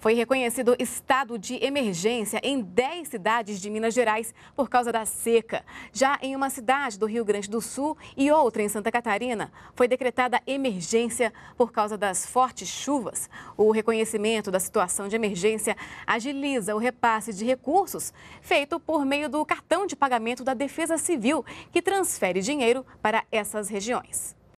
Foi reconhecido estado de emergência em 10 cidades de Minas Gerais por causa da seca. Já em uma cidade do Rio Grande do Sul e outra em Santa Catarina, foi decretada emergência por causa das fortes chuvas. O reconhecimento da situação de emergência agiliza o repasse de recursos feito por meio do cartão de pagamento da Defesa Civil, que transfere dinheiro para essas regiões.